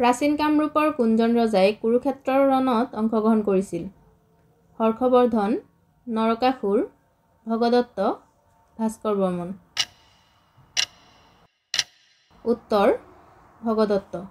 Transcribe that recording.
প্ৰাচীন কামৰূপৰ কুঞ্জন ৰজাই কুৰুক্ষেত্ৰৰ ৰণত অংশগ্ৰহণ কৰিছিল হৰ্ষবৰ্ধন নৰকাসুৰ ভগদত্ত ভাস্কৰ বৰ্মন উত্তৰ ভগদত্ত